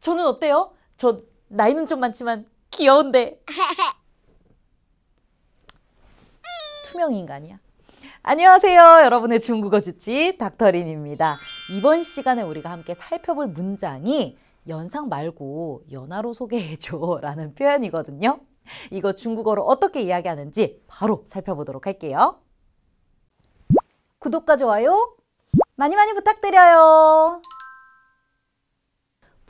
저는 어때요? 저 나이는 좀 많지만 귀여운데. 투명 인간이야. 안녕하세요. 여러분의 중국어 주치 닥터린입니다. 이번 시간에 우리가 함께 살펴볼 문장이 연상 말고 연하로 소개해줘 라는 표현이거든요. 이거 중국어로 어떻게 이야기하는지 바로 살펴보도록 할게요. 구독과 좋아요 많이 많이 부탁드려요.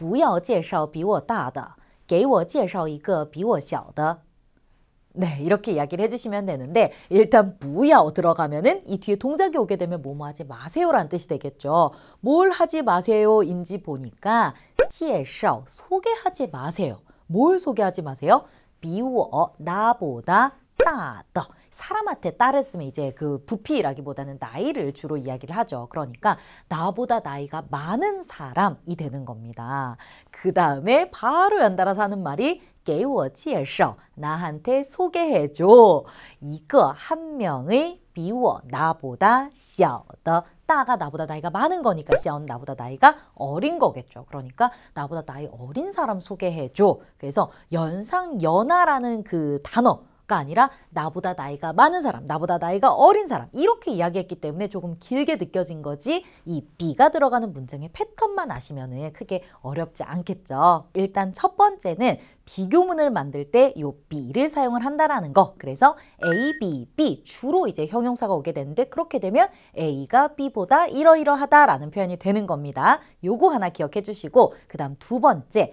不要介绍比我大的，给我介绍一个比我小的。네, 이렇게 이야기를 해주시면 되는데 일단 무야어 들어가면은 이 뒤에 동작이 오게 되면 뭐뭐 하지 마세요란 뜻이 되겠죠. 뭘 하지 마세요인지 보니까 지에 소개하지 마세요. 뭘 소개하지 마세요? 비워 나보다 따더 사람한테 따랐으면 이제 그 부피라기보다는 나이를 주로 이야기를 하죠. 그러니까 나보다 나이가 많은 사람이 되는 겁니다. 그 다음에 바로 연달아사는 말이 给我介绍 나한테 소개해줘. 이거 한 명의 비워 나보다 小的 나가 나보다 나이가 많은 거니까 시아온 나보다 나이가 어린 거겠죠. 그러니까 나보다 나이 어린 사람 소개해줘. 그래서 연상연하라는 그 단어 가 아니라 나보다 나이가 많은 사람, 나보다 나이가 어린 사람 이렇게 이야기했기 때문에 조금 길게 느껴진 거지 이 B가 들어가는 문장의 패턴만 아시면 은 크게 어렵지 않겠죠. 일단 첫 번째는 비교문을 만들 때 요 B를 사용을 한다라는 거. 그래서 A, B, B 주로 이제 형용사가 오게 되는데 그렇게 되면 A가 B보다 이러이러하다라는 표현이 되는 겁니다. 요거 하나 기억해 주시고 그 다음 두 번째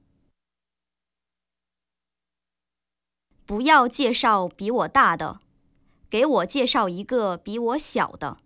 不要介绍比我大的，给我介绍一个比我小的。